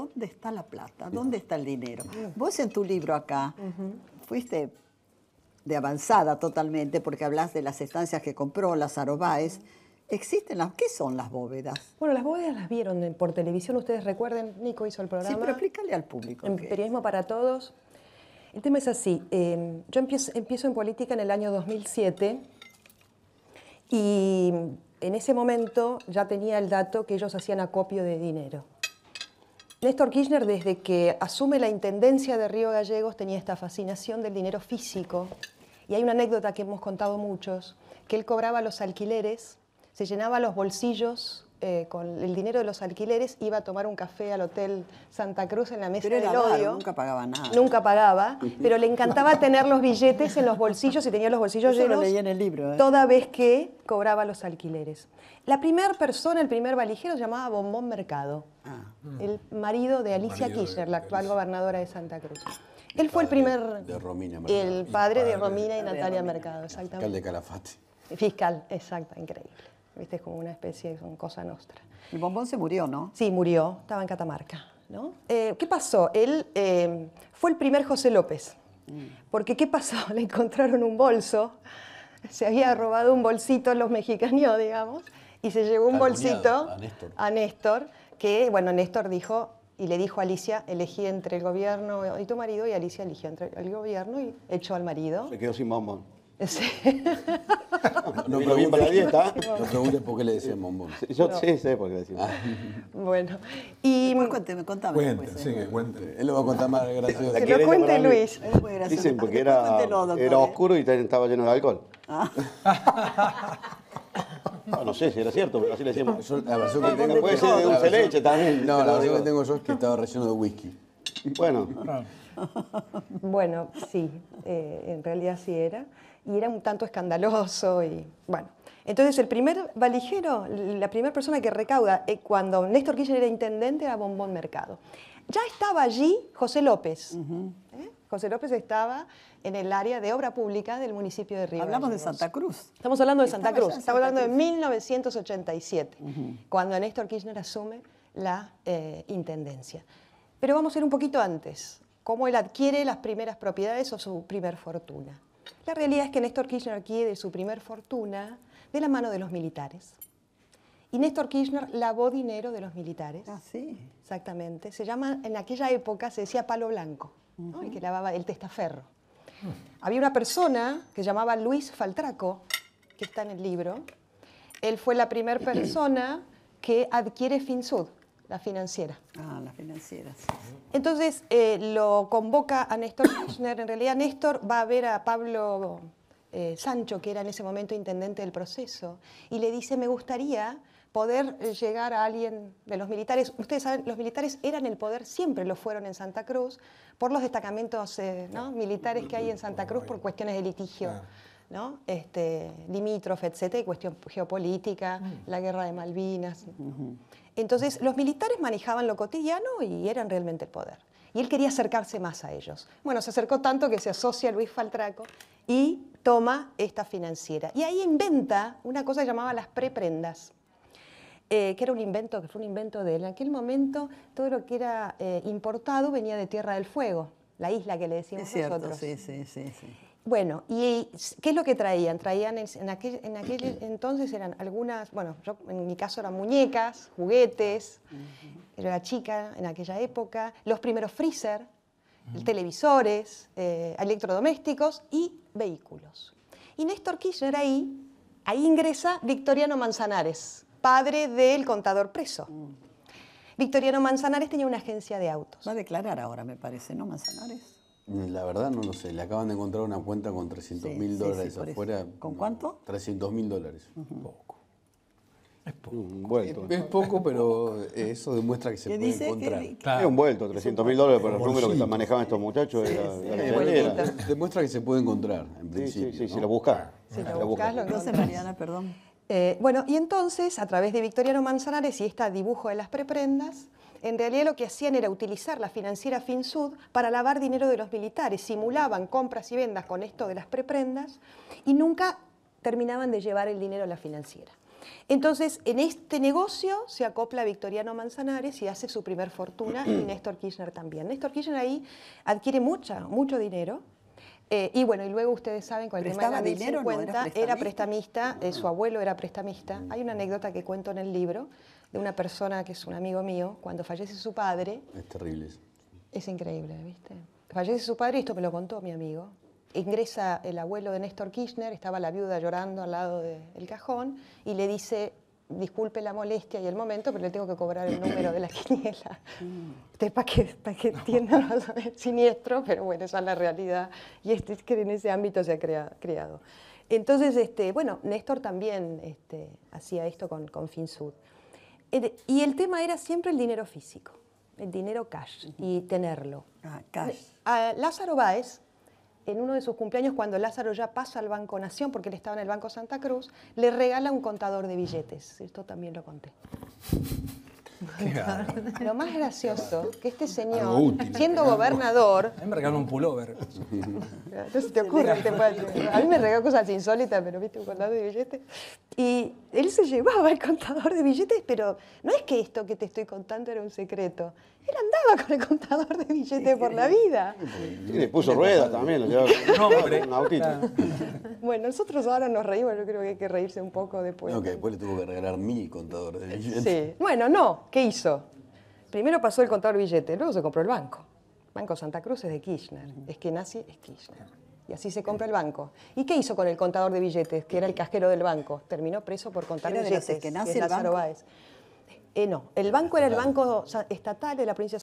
¿dónde está la plata? ¿Dónde está el dinero? Vos en tu libro acá fuiste de avanzada totalmente porque hablas de las estancias que compró, las arobaes. ¿Existen las? ¿Qué son las bóvedas? Bueno, las bóvedas las vieron por televisión, ustedes recuerden, Nico hizo el programa. Sí, pero explícale al público. En Periodismo para Todos. El tema es así, em, yo empiezo, empiezo en política en el año 2007 y en ese momento ya tenía el dato que ellos hacían acopio de dinero. Néstor Kirchner, desde que asume la intendencia de Río Gallegos, tenía esta fascinación del dinero físico. Y hay una anécdota que hemos contado muchos, que él cobraba los alquileres, se llenaba los bolsillos eh, con el dinero de los alquileres, iba a tomar un café al Hotel Santa Cruz en la mesa del odio. nunca pagaba nada. Nunca pagaba, pero le encantaba tener los billetes en los bolsillos y tenía los bolsillos llenos. en el libro. ¿eh? Toda vez que cobraba los alquileres. La primera persona, el primer valijero, se llamaba Bombón Mercado, ah. el marido de Alicia marido la actual gobernadora de Santa Cruz. Él fue el primer. De Romina Mercado. El padre, de Romina y Natalia Mercado, exactamente. Fiscal de Calafate. Fiscal, exacto, increíble. ¿viste? Es como una especie, de cosa nostra. El bombón se murió, ¿no? Sí, murió, estaba en Catamarca. ¿no? Eh, ¿Qué pasó? Él eh, fue el primer José López, mm. porque ¿qué pasó? Le encontraron un bolso, se había robado un bolsito a los mexicanos, digamos, y se llevó un bolsito a, Néstor. que, bueno, Néstor dijo, y le dijo a Alicia, elegí entre el gobierno y tu marido, y Alicia eligió entre el gobierno y echó al marido. Se quedó sin bombón. No, no bien para la dieta. No preguntes por qué le decían bombón. Yo sí sé por qué le decían. Bueno. Y me contame. Cuente, sí, que ¿eh? cuente. Él lo va a contar más gracioso. Que lo cuente Luis. Dicen porque era, era ¿eh? oscuro y estaba lleno de alcohol. Ah. No, sé si era cierto, pero así le decíamos. la versión ah, que tengo puede ser de dulce leche también. No, la versión que tengo yo es que estaba relleno de whisky. Bueno. Bueno, sí, eh, en realidad sí era y era un tanto escandaloso y bueno. Entonces el primer valijero, la primera persona que recauda, eh, cuando Néstor Kirchner era intendente, era Bombón Mercado. Ya estaba allí José López. ¿eh? José López estaba en el área de obra pública del municipio de Río. Hablamos de Santa Cruz. Estamos hablando de Santa Cruz. Estamos hablando de 1987, cuando Néstor Kirchner asume la eh, intendencia. Pero vamos a ir un poquito antes, cómo él adquiere las primeras propiedades o su primer fortuna. La realidad es que Néstor Kirchner quiere su primer fortuna de la mano de los militares. Y Néstor Kirchner lavó dinero de los militares. Ah, sí. Exactamente. Se llama, en aquella época se decía palo blanco, que lavaba el testaferro. Había una persona que llamaba Luis Faltraco, que está en el libro. Él fue la primera persona que adquiere FinSud, la financiera. Ah, la financiera, Entonces eh, lo convoca a Néstor Kirchner. En realidad Néstor va a ver a Pablo eh, Sancho, que era en ese momento intendente del proceso, y le dice, me gustaría poder eh, llegar a alguien de los militares. Ustedes saben, los militares eran el poder, siempre lo fueron en Santa Cruz, por los destacamentos militares que hay en Santa Cruz por cuestiones de litigio. ¿no? este, limítrofe, etcétera, y cuestión geopolítica, mm. la guerra de Malvinas. Entonces, los militares manejaban lo cotidiano y eran realmente el poder. Y él quería acercarse más a ellos. Bueno, se acercó tanto que se asocia a Luis Faltraco y toma esta financiera. Y ahí inventa una cosa que llamaba las preprendas. Eh, que era un invento, que fue un invento de él. En aquel momento todo lo que era eh, importado venía de Tierra del Fuego, la isla que le decíamos es cierto, nosotros. Sí, sí, sí, sí. Bueno, ¿y qué es lo que traían? Traían en, aquel, entonces eran algunas, bueno, en mi caso eran muñecas, juguetes, era era chica en aquella época, los primeros freezer, televisores, eh, electrodomésticos y vehículos. Y Néstor Kirchner ahí, ahí ingresa Victoriano Manzanares, padre del contador preso. Mm. Victoriano Manzanares tenía una agencia de autos. Va a declarar ahora, me parece, ¿no, Manzanares? La verdad no lo sé. Le acaban de encontrar una cuenta con 300 mil dólares afuera. ¿Con cuánto? 300 mil dólares. Poco. Es poco. Es, poco, pero eso demuestra que se puede encontrar. Es un vuelto, 300 mil dólares pero los números que manejaban estos muchachos. demuestra que se puede encontrar, en principio. Sí, sí, si lo buscas. Si lo buscas, lo Mariana, perdón. Eh, bueno, y entonces, a través de Victoriano Manzanares y este dibujo de las preprendas, en realidad lo que hacían era utilizar la financiera FinSud para lavar dinero de los militares, simulaban compras y vendas con esto de las preprendas y nunca terminaban de llevar el dinero a la financiera. Entonces, en este negocio se acopla Victoriano Manzanares y hace su primer fortuna y Néstor Kirchner también. Néstor Kirchner ahí adquiere mucho dinero. Eh, y bueno, y luego ustedes saben, con el tema de la era prestamista, eh, su abuelo era prestamista. Hay una anécdota que cuento en el libro de una persona que es un amigo mío, cuando fallece su padre. Es terrible Es increíble, ¿viste? Fallece su padre, esto me lo contó mi amigo. Ingresa el abuelo de Néstor Kirchner, estaba la viuda llorando al lado del cajón, y le dice, disculpe la molestia y el momento, pero le tengo que cobrar el número de la quiniela. Este para qué tiene siniestro, pero bueno, esa es la realidad. Y este, es que en ese ámbito se ha creado. Entonces, este, bueno, Néstor también este, hacía esto con, con FinSud. Y el tema era siempre el dinero físico, el dinero cash y tenerlo. Ah, eh, a Lázaro Báez, en uno de sus cumpleaños, cuando Lázaro ya pasa al Banco Nación, porque él estaba en el Banco Santa Cruz, le regala un contador de billetes. Esto también lo conté. Lo más gracioso, que este señor, siendo gobernador... A mí me regaló un pullover. No se te ocurre. a mí me regaló cosas insólitas, pero viste un contador de billetes. Y él se llevaba el contador de billetes, pero no es que esto que te estoy contando era un secreto. Él andaba con el contador de billetes por la vida. Y le puso ruedas también, bueno, nosotros ahora nos reímos, yo creo que hay que reírse un poco después. No, que después le tuvo que regalar mi contador de billetes. Sí. Bueno, no, ¿qué hizo? Primero pasó el contador de billetes, luego se compró el banco. Banco Santa Cruz es de Kirchner. Es que nace es Kirchner. Y así se compra el banco. ¿Y qué hizo con el contador de billetes, que era el casquero del banco? Terminó preso por contar billetes. De que nace el banco? Eh, no, el banco era el banco estatal de la provincia